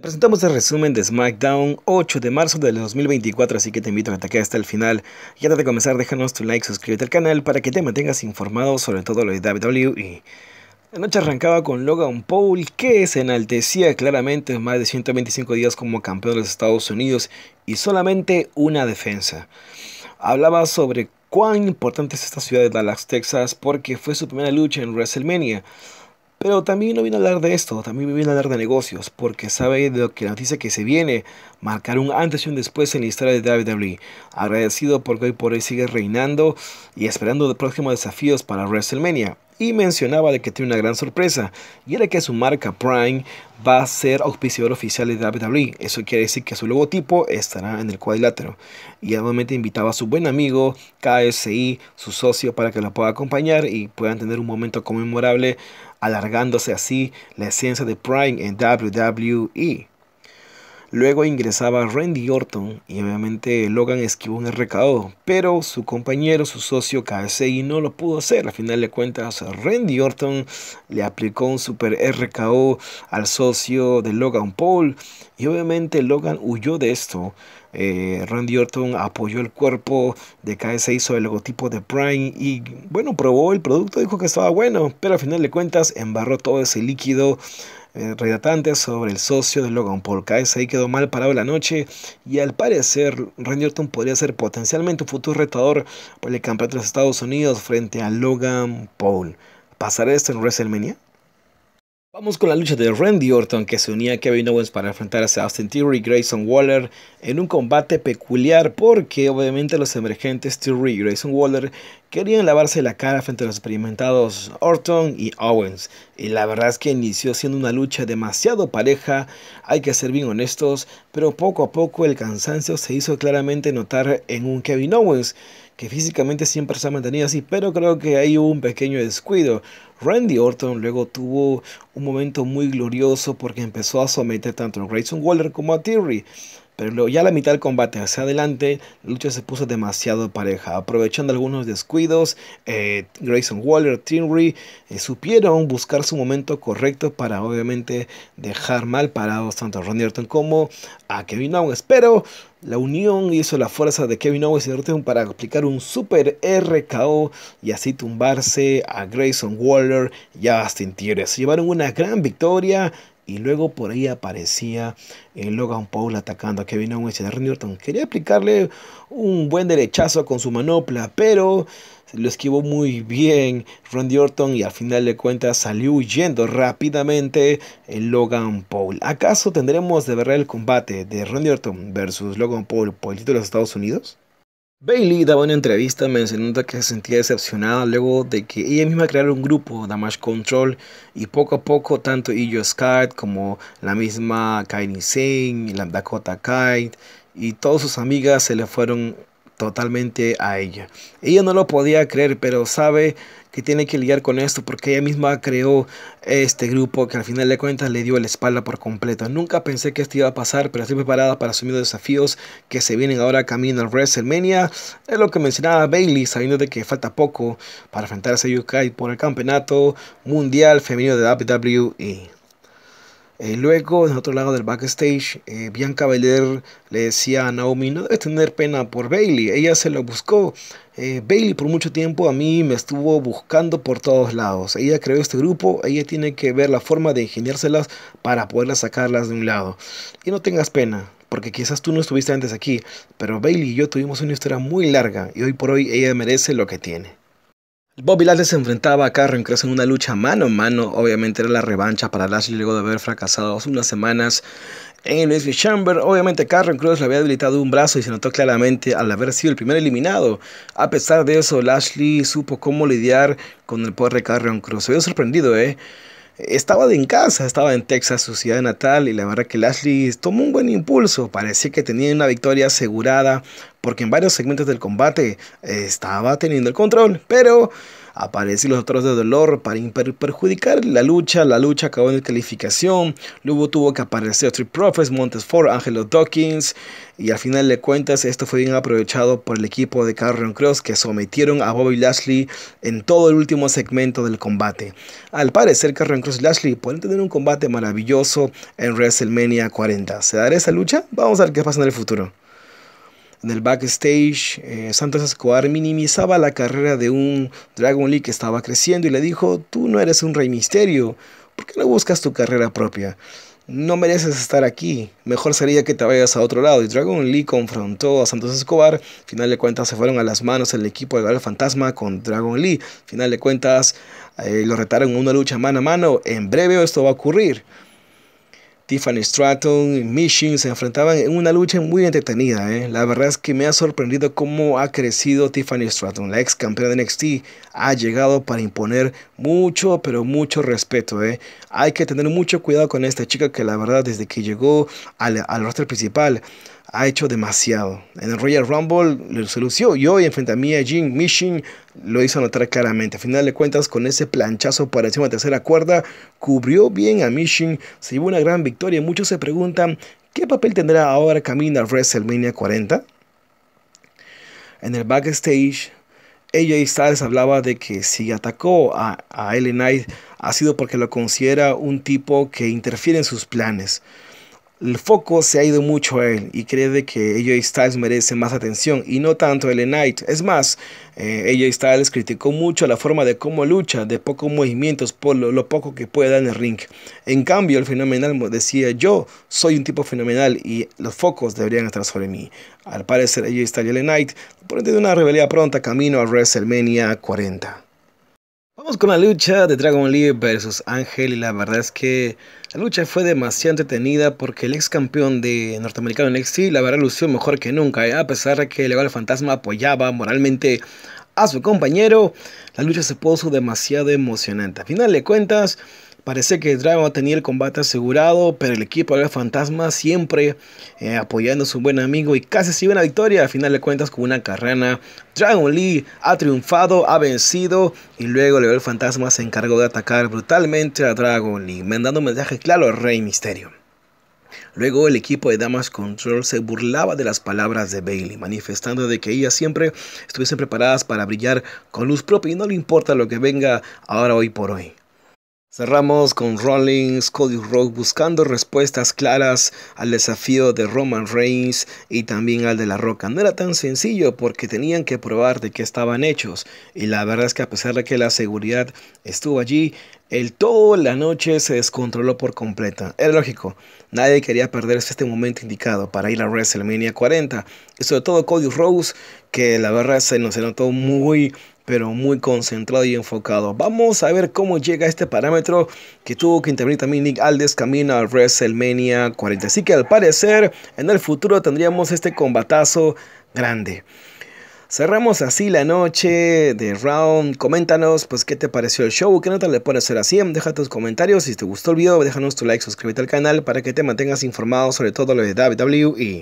presentamos el resumen de SmackDown 8 de marzo del 2024, así que te invito a que te quedes hasta el final. Y antes de comenzar, déjanos tu like, suscríbete al canal para que te mantengas informado sobre todo lo de WWE. La noche arrancaba con Logan Paul, que se enaltecía claramente más de 125 días como campeón de los Estados Unidos y solamente una defensa. Hablaba sobre cuán importante es esta ciudad de Dallas, Texas, porque fue su primera lucha en WrestleMania. Pero también no viene a hablar de esto, también viene a hablar de negocios, porque sabe de lo que la noticia que se viene marcar un antes y un después en la historia de WWE. Agradecido porque hoy por hoy sigue reinando y esperando próximos desafíos para WrestleMania y mencionaba de que tiene una gran sorpresa y era que su marca Prime va a ser auspiciador oficial de WWE. Eso quiere decir que su logotipo estará en el cuadrilátero. Y obviamente invitaba a su buen amigo KSI, su socio, para que lo pueda acompañar y puedan tener un momento conmemorable, alargándose así la esencia de Prime en WWE. Luego ingresaba Randy Orton y obviamente Logan esquivó un RKO pero su compañero, su socio KSI no lo pudo hacer. Al final de cuentas, Randy Orton le aplicó un super RKO al socio de Logan Paul y obviamente Logan huyó de esto. Eh, Randy Orton apoyó el cuerpo de KSI sobre el logotipo de Prime y bueno, probó el producto, dijo que estaba bueno, pero al final de cuentas embarró todo ese líquido eh, Redatante sobre el socio de Logan Paul. Caes ahí quedó mal parado la noche y al parecer Randy podría ser potencialmente un futuro retador por el campeonato de los Estados Unidos frente a Logan Paul. ¿Pasará esto en WrestleMania? Vamos con la lucha de Randy Orton que se unía a Kevin Owens para enfrentar a Austin Theory y Grayson Waller en un combate peculiar porque obviamente los emergentes Theory y Grayson Waller querían lavarse la cara frente a los experimentados Orton y Owens y la verdad es que inició siendo una lucha demasiado pareja, hay que ser bien honestos, pero poco a poco el cansancio se hizo claramente notar en un Kevin Owens que físicamente siempre se ha mantenido así, pero creo que ahí hubo un pequeño descuido. Randy Orton luego tuvo un momento muy glorioso porque empezó a someter tanto a Grayson Waller como a Terry. Pero ya la mitad del combate hacia adelante, la lucha se puso demasiado pareja, aprovechando algunos descuidos. Eh, Grayson Waller, Trinry eh, supieron buscar su momento correcto para obviamente dejar mal parados tanto a Ronnie Orton como a Kevin Owens. Pero la unión hizo la fuerza de Kevin Owens y Orton para aplicar un super RKO y así tumbarse a Grayson Waller y a Austin llevaron una gran victoria y luego por ahí aparecía el eh, Logan Paul atacando a Kevin Owens y a Orton. Quería aplicarle un buen derechazo con su manopla, pero lo esquivó muy bien Randy Orton y al final de cuentas salió huyendo rápidamente el eh, Logan Paul. ¿Acaso tendremos de verdad el combate de Randy Orton versus Logan Paul por el título de los Estados Unidos? Bailey daba una entrevista mencionando que se sentía decepcionada luego de que ella misma creara un grupo, Damage Control, y poco a poco tanto Ijo Scott como la misma Kylie Singh, la Dakota Kite y todas sus amigas se le fueron totalmente a ella. Ella no lo podía creer, pero sabe que tiene que lidiar con esto porque ella misma creó este grupo que al final de cuentas le dio la espalda por completo. Nunca pensé que esto iba a pasar, pero estoy preparada para asumir los desafíos que se vienen ahora camino al WrestleMania. Es lo que mencionaba Bailey, sabiendo de que falta poco para enfrentarse a Yukai por el campeonato mundial femenino de WWE. Eh, luego, en otro lado del backstage, eh, Bianca Belair le decía a Naomi, no debes tener pena por Bailey, ella se lo buscó. Eh, Bailey por mucho tiempo a mí me estuvo buscando por todos lados. Ella creó este grupo, ella tiene que ver la forma de ingeniárselas para poderlas sacarlas de un lado. Y no tengas pena, porque quizás tú no estuviste antes aquí, pero Bailey y yo tuvimos una historia muy larga y hoy por hoy ella merece lo que tiene. Bobby Lashley se enfrentaba a Carrion Cruz en una lucha mano a mano. Obviamente era la revancha para Lashley luego de haber fracasado hace unas semanas en el Chamber. Obviamente Carrion Cruz le había debilitado un brazo y se notó claramente al haber sido el primer eliminado. A pesar de eso, Lashley supo cómo lidiar con el poder de Carrion Cruz. Se sorprendido, ¿eh? Estaba en casa, estaba en Texas, su ciudad natal, y la verdad que Lashley tomó un buen impulso. Parecía que tenía una victoria asegurada porque en varios segmentos del combate eh, estaba teniendo el control, pero Aparecieron los Otros de dolor para perjudicar la lucha, la lucha acabó en calificación, luego tuvo que aparecer Street Montes Ford, Angelo Dawkins y al final de cuentas esto fue bien aprovechado por el equipo de Carrion Cross que sometieron a Bobby Lashley en todo el último segmento del combate. Al parecer Carrion Cross y Lashley pueden tener un combate maravilloso en WrestleMania 40. ¿Se dará esa lucha? Vamos a ver qué pasa en el futuro. En el backstage, eh, Santos Escobar minimizaba la carrera de un Dragon Lee que estaba creciendo y le dijo, tú no eres un rey misterio, ¿por qué no buscas tu carrera propia? No mereces estar aquí, mejor sería que te vayas a otro lado. Y Dragon Lee confrontó a Santos Escobar, final de cuentas se fueron a las manos el equipo de Galo Fantasma con Dragon Lee, final de cuentas eh, lo retaron en una lucha mano a mano, en breve esto va a ocurrir. Tiffany Stratton y Mission se enfrentaban en una lucha muy entretenida. ¿eh? La verdad es que me ha sorprendido cómo ha crecido Tiffany Stratton, la ex campeona de NXT. Ha llegado para imponer mucho, pero mucho respeto. ¿eh? Hay que tener mucho cuidado con esta chica que la verdad desde que llegó al, al roster principal ha hecho demasiado. En el Royal Rumble se lució y hoy frente a a Jin Mishin lo hizo notar claramente. A final de cuentas, con ese planchazo por encima de tercera cuerda, cubrió bien a Mishin, se llevó una gran victoria muchos se preguntan qué papel tendrá ahora Camina a WrestleMania 40. En el backstage, AJ Styles hablaba de que si atacó a, a Knight ha sido porque lo considera un tipo que interfiere en sus planes el foco se ha ido mucho a él y cree de que AJ Styles merece más atención y no tanto el Knight. Es más, eh, AJ Styles criticó mucho la forma de cómo lucha, de pocos movimientos, por lo, poco que puede dar en el ring. En cambio, el fenomenal decía, yo soy un tipo fenomenal y los focos deberían estar sobre mí. Al parecer, AJ Styles y el Knight, por de una rebelión pronta camino a WrestleMania 40 con la lucha de Dragon Lee versus Ángel y la verdad es que la lucha fue demasiado entretenida porque el ex campeón de norteamericano NXT la verdad lució mejor que nunca, ¿eh? a pesar de que el Legal Fantasma apoyaba moralmente a su compañero, la lucha se puso demasiado emocionante. A final de cuentas, Parece que Dragon tenía el combate asegurado, pero el equipo de fantasma siempre eh, apoyando a su buen amigo y casi sigue una victoria. Al final de cuentas, con una carrera. Dragon Lee ha triunfado, ha vencido y luego el fantasma se encargó de atacar brutalmente a Dragon Lee, mandando un mensaje claro al Rey Misterio. Luego el equipo de Damas Control se burlaba de las palabras de Bailey, manifestando de que ellas siempre estuviesen preparadas para brillar con luz propia y no le importa lo que venga ahora hoy por hoy. Cerramos con Rollins, Cody Rock buscando respuestas claras al desafío de Roman Reigns y también al de La Roca. No era tan sencillo porque tenían que probar de qué estaban hechos y la verdad es que a pesar de que la seguridad estuvo allí, el todo la noche se descontroló por completa. Era lógico, nadie quería perderse este momento indicado para ir a WrestleMania 40 y sobre todo Cody Rose que la verdad se nos notó muy pero muy concentrado y enfocado. Vamos a ver cómo llega este parámetro que tuvo que intervenir también Nick Aldes camino al WrestleMania 40. Así que al parecer en el futuro tendríamos este combatazo grande. Cerramos así la noche de Round. Coméntanos, pues, qué te pareció el show, qué nota le pones hacer así. Deja tus comentarios. Si te gustó el video, déjanos tu like, suscríbete al canal para que te mantengas informado sobre todo lo de WWE.